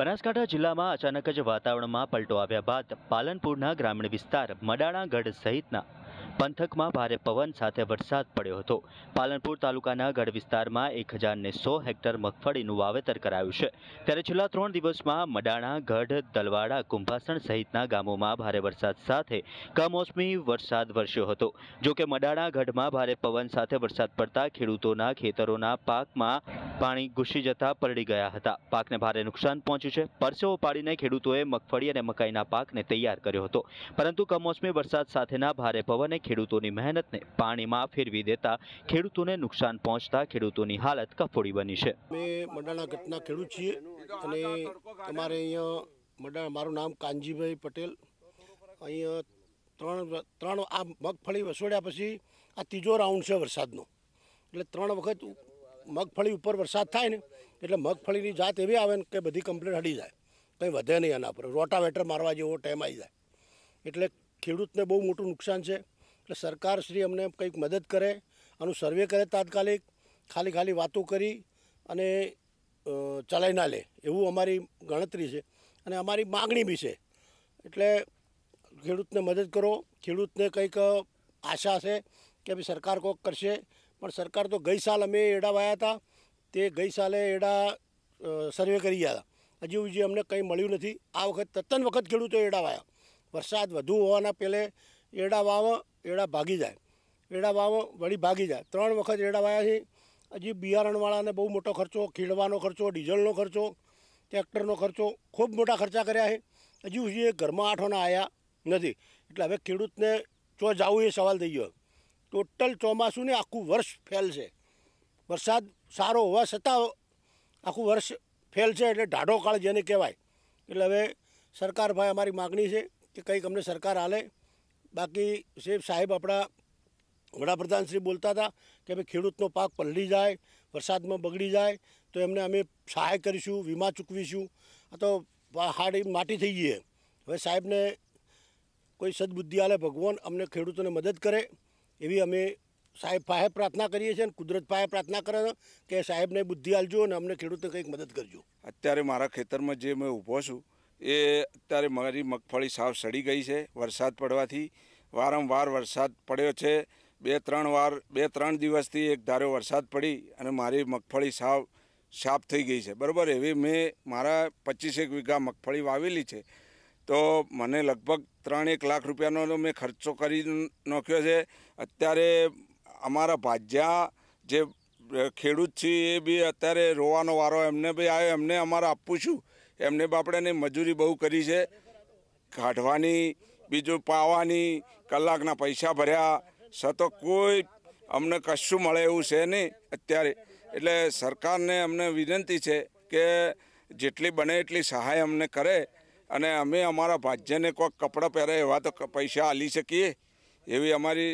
બનાસકાંઠા જિલ્લામાં અચાનક જ વાતાવરણમાં પલટો આવ્યા બાદ પાલનપુરના ગ્રામીણ વિસ્તાર મડાણાગઢ સહિતના પંથકમાં ભારે પવન સાથે વરસાદ પડ્યો હતો પાલનપુર તાલુકાના ગઢ વિસ્તારમાં એક હજારને સો હેક્ટર મગફળીનું વાવેતર કરાયું છે ત્યારે છેલ્લા ત્રણ દિવસમાં મડાણા ગઢ દલવાડા કુંભાસણ સહિતના ગામોમાં ભારે વરસાદ સાથે કમોસમી વરસાદ વરસ્યો હતો જોકે કે મડાણા ગઢમાં ભારે પવન સાથે વરસાદ પડતા ખેડૂતોના ખેતરોના પાકમાં પાણી ઘૂસી જતા પલળી ગયા હતા પાકને ભારે નુકસાન પહોંચ્યું છે પરસેવો પાડીને ખેડૂતોએ મગફળી અને મકાઈના પાકને તૈયાર કર્યો હતો પરંતુ કમોસમી વરસાદ સાથેના ભારે પવને ખેડૂતોની મહેનતને પાણીમાં ફેરવી દેતા ખેડૂતોને નુકસાન પહોંચતા ખેડૂતોની હાલત કફોડી બની છે અમે મંડાણા ઘટના ખેડૂત છીએ અને અમારે અહીંયા મંડાણા મારું નામ કાનજીભાઈ પટેલ અહીંયા ત્રણ ત્રણ આ મગફળી વસોડ્યા પછી આ ત્રીજો રાઉન્ડ છે વરસાદનો એટલે ત્રણ વખત મગફળી ઉપર વરસાદ થાય ને એટલે મગફળીની જાત એવી આવે ને કે બધી કમ્પ્લેટ હડી જાય કંઈ વધે નહીં એના પર રોટાવેટર મારવા જેવો ટાઈમ આવી જાય એટલે ખેડૂતને બહુ મોટું નુકસાન છે એટલે સરકાર શ્રી અમને કંઈક મદદ કરે આનું સર્વે કરે તાત્કાલિક ખાલી ખાલી વાતો કરી અને ચલાવી ના લે એવું અમારી ગણતરી છે અને અમારી માગણી બી છે એટલે ખેડૂતને મદદ કરો ખેડૂતને કંઈક આશા છે કે ભાઈ સરકાર કોક કરશે પણ સરકાર તો ગઈ સાલ અમે એડા વાયા હતા તે ગઈ સાલે એડા સર્વે કરી ગયા હતા હજી જે અમને કંઈ મળ્યું નથી આ વખત તત્તન વખત ખેડૂતો એડા વાયા વરસાદ વધુ હોવાના પહેલે એડા વાવ એડા ભાગી જાય એડા વાવ વળી ભાગી જાય ત્રણ વખત એડા વાયા છે હજી બિયારણવાળાને બહુ મોટો ખર્ચો ખીડવાનો ખર્ચો ડીઝલનો ખર્ચો ટ્રેક્ટરનો ખર્ચો ખૂબ મોટા ખર્ચા કર્યા છે હજી હજી એ ઘરમાં આઠોના આવ્યા નથી એટલે હવે ખેડૂતને જો જવું એ સવાલ થઈ ગયો ટોટલ ચોમાસું ને આખું વર્ષ ફેલ છે વરસાદ સારો હોવા છતાં આખું વર્ષ ફેલ છે એટલે ઢાઢો કાળ જેને કહેવાય એટલે હવે સરકાર ભાઈ અમારી માગણી છે કે કંઈક અમને સરકાર હાલે બાકી શેફ સાહેબ આપણા વડાપ્રધાન શ્રી બોલતા હતા કે ભાઈ ખેડૂતનો પાક પલળી જાય વરસાદમાં બગડી જાય તો એમને અમે સહાય કરીશું વીમા ચૂકવીશું આ તો હાડી માટી થઈ ગઈ હવે સાહેબને કોઈ સદબુદ્ધિ આલે ભગવાન અમને ખેડૂતોને મદદ કરે એવી અમે સાહેબ પાસે પ્રાર્થના કરીએ છીએ અને કુદરત પાસે પ્રાર્થના કરે કે સાહેબને બુદ્ધિ આલજો અને અમને ખેડૂતને કંઈક મદદ કરજો અત્યારે મારા ખેતરમાં જે મેં ઊભો છું એ અત્યારે મારી મગફળી સાવ સડી ગઈ છે વરસાદ પડવાથી વારંવાર વરસાદ પડ્યો છે બે ત્રણ વાર બે ત્રણ દિવસથી એક ધારો વરસાદ પડી અને મારી મગફળી સાવ સાફ થઈ ગઈ છે બરાબર એવી મેં મારા પચીસેક વીઘા મગફળી વાવેલી છે તો મને લગભગ ત્રણેક લાખ રૂપિયાનો મેં ખર્ચો કરી નાખ્યો છે અત્યારે અમારા ભાજ્યા જે ખેડૂત છે એ બી અત્યારે રોવાનો વારો એમને બી આવ્યો એમને અમારે આપવું છું એમને બાપડેની મજૂરી બહુ કરી છે કાઢવાની બીજું પાવાની કલાકના પૈસા ભર્યા છતાં કોઈ અમને કશું મળે એવું છે નહીં અત્યારે એટલે સરકારને અમને વિનંતી છે કે જેટલી બને એટલી સહાય અમને કરે અને અમે અમારા ભાજ્યને કોઈક કપડાં પહેરે એવા તો પૈસા આલી શકીએ એવી અમારી